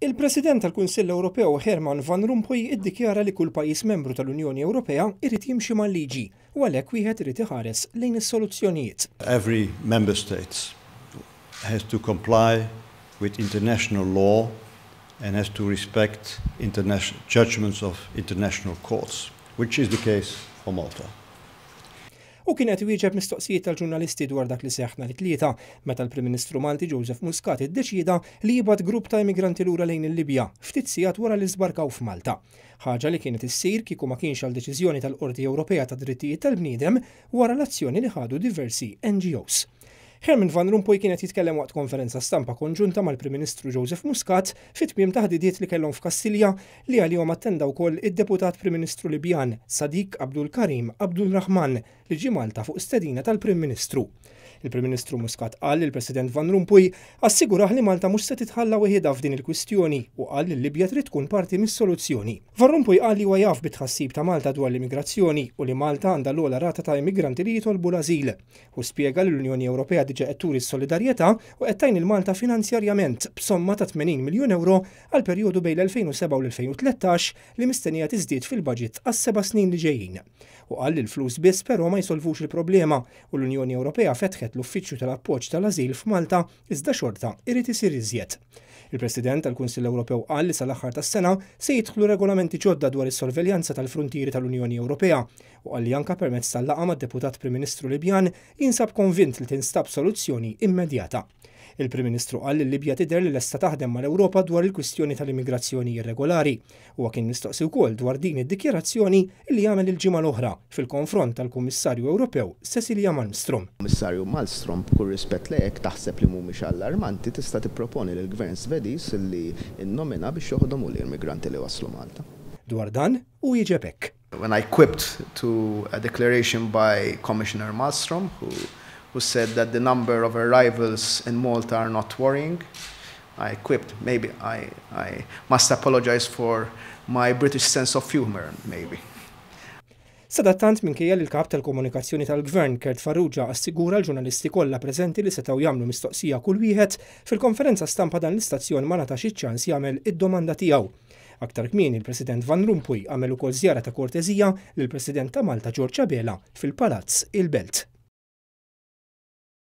Il-President tal-Kunsill Ewropew Herman Van Rompuy iddikjara li kull pajjiż membru tal-Unjoni Ewropea irid jimxi mal-liġi u għalhekk wieħed irid iħares lejn is-soluzzjonijiet. Every member State has to comply with international law and has to respect international judgments of international courts, which is the case for Malta u kienet wieġeb mistoqsijiet tal-ġurnalisti dwar dak li seħħna li tlieta meta l-Prim Ministru Malti Joseph Muscat iddeċida li jibgħat grupp ta' immigranti lura lejn il-Libja ftit sigħat wara li żbarkaw f'Malta. Ħaġa li kienet issir kieku ma kienx għal deċiżjoni tal-Qorti Ewropea ta' Drittijiet tal-Bniedem wara l-azzjoni li ħadu diversi NGOs. Herman Van Rompuy kienet jitkellem waqt konferenza stampa konġunta mal-Prim Ministru Joseph Muscat fit-tmiem taħdidiet li kellhom f'Kassilja li għalihom attenda wkoll id-deputat Prim Ministru Libjan Sadik Abdul Karim Abdul Rahman li ġi Malta fuq stedina tal-Prim Ministru. Il-Prim Ministru Muscat qal il l-President Van Rompuy assiguraħ li Malta mhux se titħalla wieħeda f'din il-kwistjoni u qal li l-Libja trid tkun parti mis-soluzzjoni. Van Rompuy qal li jaf bitħassib ta' Malta dwar l-immigrazzjoni u li Malta għandha l-ogħla rata ta' immigranti li jitolbu l u spjega li l-Unjoni Ewropea diġa qed turi s-solidarjetà u qed tajn il-Malta finanzjarjament b'somma ta' 80 miljun euro għal perjodu bejn l-2007 u l-2013 li mistennija tiżdied fil-budget għas seba snin li ġejjin u qal il-flus biss però ma jsolvux il-problema u l-Unjoni Ewropea fetħet l-Uffiċċju tal-Appoġġ tal-Ażil f'Malta iżda xorta irid isir iżjed. Il-President tal-Kunsill Ewropew qal li sal-aħħar tas-sena se jidħlu regolamenti ġodda dwar is-sorveljanza tal-frontieri tal-Unjoni Ewropea u qal li anka permezz tal-laqa mad-Deputat Prim Ministru Libjan jinsab konvint li tinstab soluzzjoni immedjata. Il-Prim Ministru qal li Libja tidher li lesta taħdem mal-Ewropa dwar il-kwistjoni tal-immigrazzjoni irregolari u kien mistoqsi wkoll dwar din id-dikjerazzjoni li jagħmel il-ġimgħa l-oħra fil-konfront tal-Kummissarju Ewropew Cecilia Malmstrom. Kummissarju Malmstrom b'kull rispett lejek taħseb li mhumiex allarmanti tista' tipproponi lill-Gvern Svediż li nnomina biex joħodhom u l-immigranti li waslu Malta. Dwar dan u jiġebek. When I quipped to a declaration by Commissioner Malmstrom, who who said that the number of arrivals in Malta are not worrying. I quipped, maybe I, I must apologize for my British sense of humor, maybe. Sadattant minkejja li il kap tal-komunikazzjoni tal-gvern Kert Farrugia assigura l-ġurnalisti kollha preżenti li setgħu jagħmlu mistoqsija kull wieħed fil-konferenza stampa dan l-istazzjon ma nata iċ-ċans jagħmel id-domanda tiegħu. Aktar kmin il-President Van Rumpuy għamel ukoll żjara ta' kortezija lill-President ta' Malta Giorgia Bela fil-Palazz il-Belt.